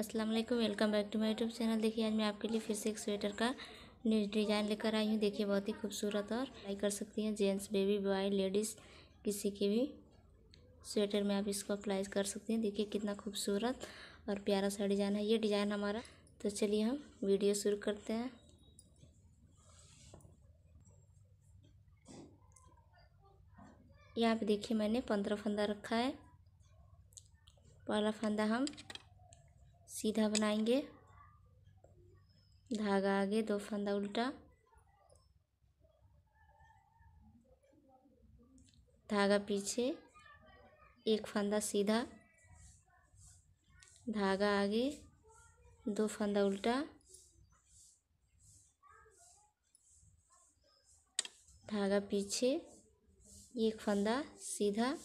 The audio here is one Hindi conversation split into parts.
अस्सलाम वालेकुम welcome back to my YouTube channel देखिए आज मैं आपके लिए फिर से एक स्वेटर का डिज़ाइन लेकर आई हूँ देखिए बहुत ही खूबसूरत और ट्राई कर सकती हैं जेंट्स बेबी बॉय लेडीज़ किसी के भी स्वेटर में आप इसको अप्लाई कर सकती हैं देखिए कितना खूबसूरत और प्यारा सा डिज़ाइन है ये डिज़ाइन हमारा तो चलिए हम वीडियो शुरू करते हैं यहाँ पर देखिए मैंने पंद्रह फंदा रखा है पहला फंदा हम सीधा बनाएंगे धागा आगे दो फंदा उल्टा धागा पीछे एक फंदा सीधा धागा आगे दो फंदा उल्टा धागा पीछे एक फंदा सीधा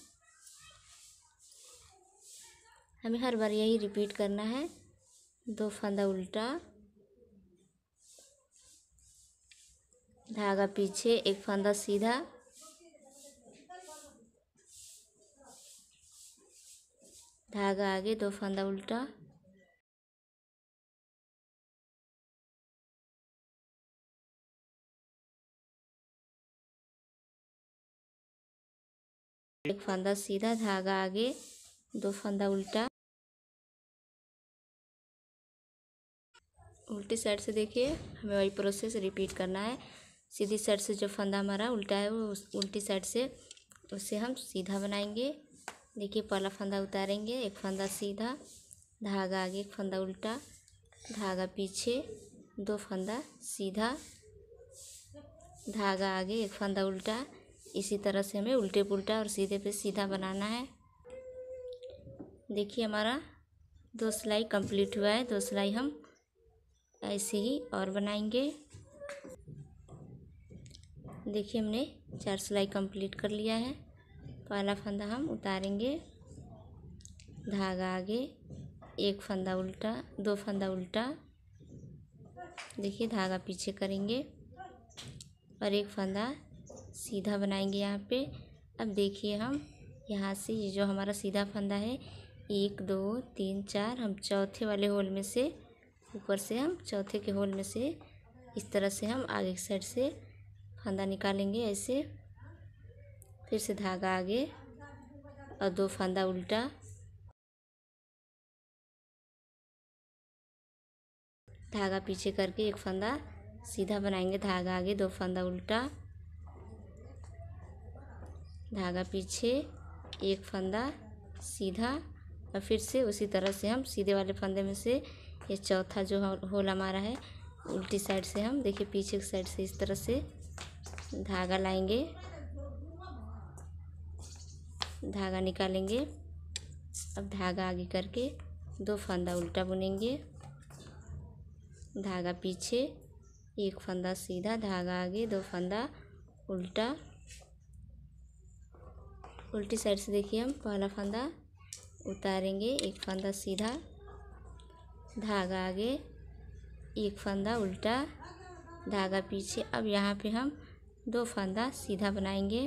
हमें हर बार यही रिपीट करना है दो फंदा उल्टा धागा पीछे एक फंदा सीधा धागा आगे दो फंदा उल्टा एक फंदा सीधा धागा आगे दो फंदा उल्टा उल्टी साइड से देखिए हमें वही प्रोसेस रिपीट करना है सीधी साइड से जो फंदा हमारा उल्टा है वो उल्टी साइड से उसे हम सीधा बनाएंगे देखिए पहला फंदा उतारेंगे एक फंदा सीधा धागा आगे एक फंदा उल्टा धागा पीछे दो फंदा सीधा धागा आगे एक फंदा उल्टा इसी तरह से हमें उल्टे पुल्टा और सीधे पे सीधा बनाना है देखिए हमारा दो सिलाई कंप्लीट हुआ है दो सिलाई हम ऐसे ही और बनाएंगे देखिए हमने चार सिलाई कंप्लीट कर लिया है पहला फंदा हम उतारेंगे धागा आगे एक फंदा उल्टा दो फंदा उल्टा देखिए धागा पीछे करेंगे और एक फंदा सीधा बनाएंगे यहाँ पे अब देखिए हम यहाँ से ये जो हमारा सीधा फंदा है एक दो तीन चार हम चौथे वाले होल में से ऊपर से हम चौथे के होल में से इस तरह से हम आगे के साइड से फंदा निकालेंगे ऐसे फिर से धागा आगे और दो फंदा उल्टा धागा पीछे करके एक फंदा सीधा बनाएंगे धागा आगे दो फंदा उल्टा धागा पीछे एक फंदा सीधा और फिर से उसी तरह से हम सीधे वाले फंदे में से ये चौथा जो होल हमारा है उल्टी साइड से हम देखिए पीछे की साइड से इस तरह से धागा लाएंगे धागा निकालेंगे अब धागा आगे करके दो फंदा उल्टा बुनेंगे धागा पीछे एक फंदा सीधा धागा आगे दो फंदा उल्टा उल्टी साइड से देखिए हम पहला फंदा उतारेंगे एक फंदा सीधा धागा आगे एक फंदा उल्टा धागा पीछे अब यहाँ पे हम दो फंदा सीधा बनाएंगे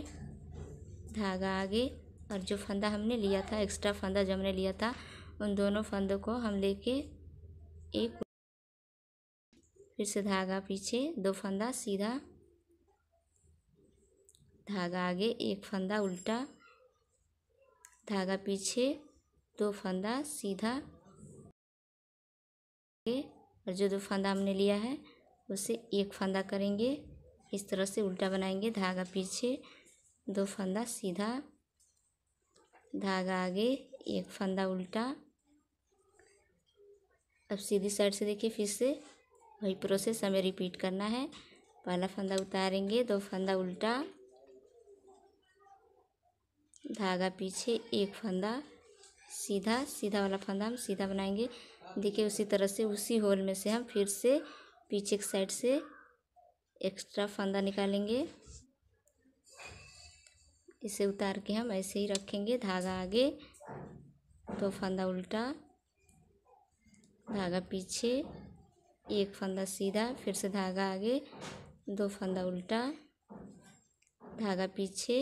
धागा आगे और जो फंदा हमने लिया था एक्स्ट्रा फंदा जो हमने लिया था उन दोनों फंदों को हम लेके एक फिर से धागा पीछे दो फंदा सीधा धागा आगे एक फंदा उल्टा धागा पीछे दो फंदा सीधा और जो दो फंदा हमने लिया है उसे एक फंदा करेंगे इस तरह से उल्टा बनाएंगे धागा पीछे दो फंदा सीधा धागा आगे एक फंदा उल्टा अब सीधी साइड से देखिए फिर से वही प्रोसेस हमें रिपीट करना है पहला फंदा उतारेंगे दो फंदा उल्टा धागा पीछे एक फंदा सीधा सीधा वाला फंदा हम सीधा बनाएंगे देखिए उसी तरह से उसी होल में से हम फिर से पीछे के साइड से एक्स्ट्रा फंदा निकालेंगे इसे उतार के हम ऐसे ही रखेंगे धागा आगे दो फंदा उल्टा धागा पीछे एक फंदा सीधा फिर से धागा आगे दो फंदा उल्टा धागा पीछे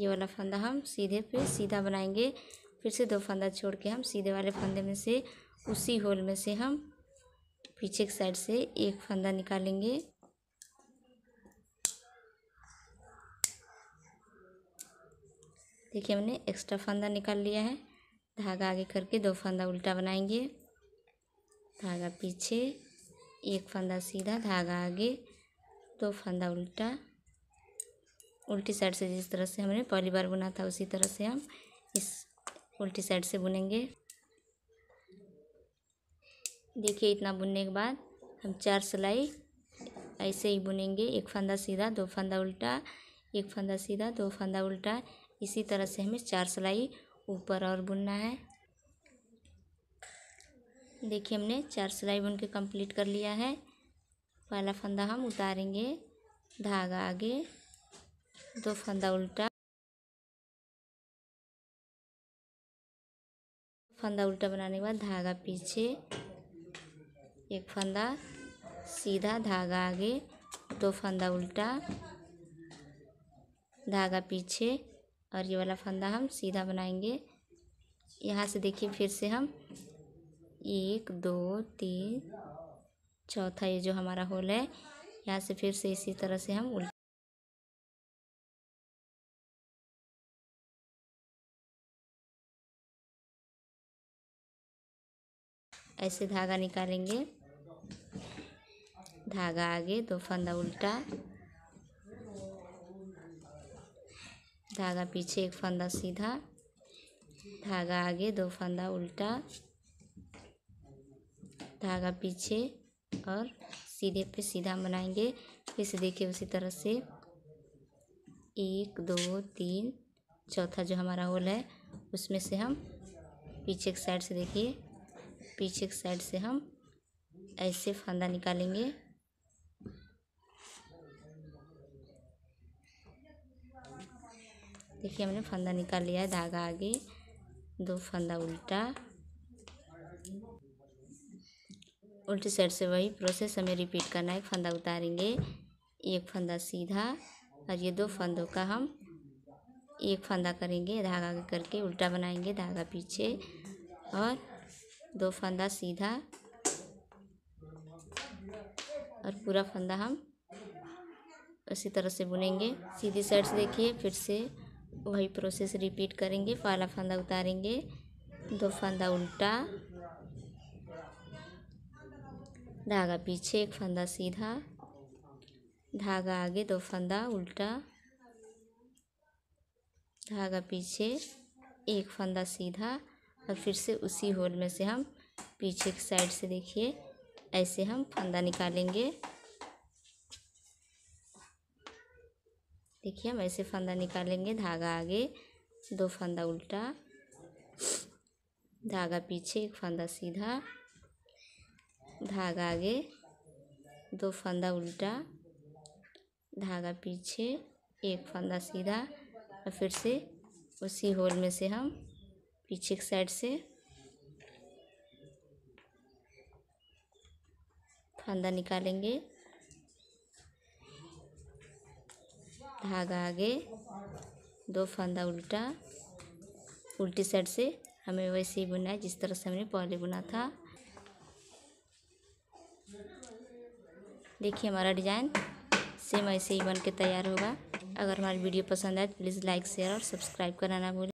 ये वाला फंदा हम सीधे पे सीधा बनाएंगे फिर से दो फंदा छोड़ के हम सीधे वाले फंदे में से उसी होल में से हम पीछे की साइड से एक फंदा निकालेंगे देखिए हमने एक्स्ट्रा फंदा निकाल लिया है धागा आगे करके दो फंदा उल्टा बनाएंगे धागा पीछे एक फंदा सीधा धागा आगे दो फंदा उल्टा उल्टी साइड से जिस तरह से हमने पहली बार बुना था उसी तरह से हम इस उल्टी साइड से बुनेंगे देखिए इतना बुनने के बाद हम चार सिलाई ऐसे ही बुनेंगे एक फंदा सीधा दो फंदा उल्टा एक फंदा सीधा दो फंदा उल्टा इसी तरह से हमें चार सिलाई ऊपर और बुनना है देखिए हमने चार सिलाई बुन के कंप्लीट कर लिया है पहला फंदा हम उतारेंगे धागा आगे दो फंदा उल्टा फंदा उल्टा बनाने के बाद धागा पीछे एक फंदा सीधा धागा आगे दो फंदा उल्टा धागा पीछे और ये वाला फंदा हम सीधा बनाएंगे यहाँ से देखिए फिर से हम एक दो तीन चौथा ये जो हमारा होल है यहाँ से फिर से इसी तरह से हम उल्टा ऐसे धागा निकालेंगे धागा आगे दो फंदा उल्टा धागा पीछे एक फंदा सीधा धागा आगे दो फंदा उल्टा धागा पीछे और सीधे पे सीधा बनाएंगे फिर से देखिए उसी तरह से एक दो तीन चौथा जो हमारा होल है उसमें से हम पीछे के साइड से देखिए पीछे के साइड से हम ऐसे फंदा निकालेंगे देखिए हमने फंदा निकाल लिया है धागा आगे दो फंदा उल्टा उल्टी साइड से वही प्रोसेस हमें रिपीट करना है फंदा उतारेंगे एक फंदा सीधा और ये दो फंदों का हम एक फंदा करेंगे धागा करके उल्टा बनाएंगे धागा पीछे और दो फंदा सीधा और पूरा फंदा हम उसी तरह से बुनेंगे सीधी साइड से देखिए फिर से वही प्रोसेस रिपीट करेंगे पहला फंदा उतारेंगे दो फंदा उल्टा धागा पीछे एक फंदा सीधा धागा आगे दो फंदा उल्टा धागा पीछे एक फंदा सीधा और फिर से उसी होल में से हम पीछे की साइड से देखिए ऐसे हम फंदा निकालेंगे देखिए हम ऐसे फंदा निकालेंगे धागा आगे दो फंदा उल्टा धागा पीछे एक फंदा सीधा धागा आगे दो फंदा उल्टा धागा पीछे एक फंदा सीधा और फिर से उसी होल में से हम पीछे के साइड से फंदा निकालेंगे धागा आगे दो फंदा उल्टा उल्टी साइड से हमें वैसे ही बुना है जिस तरह से हमने पहले बुना था देखिए हमारा डिज़ाइन सेम ऐसे ही बन के तैयार होगा अगर हमारी वीडियो पसंद आए तो प्लीज़ लाइक शेयर और सब्सक्राइब करना ना भूलें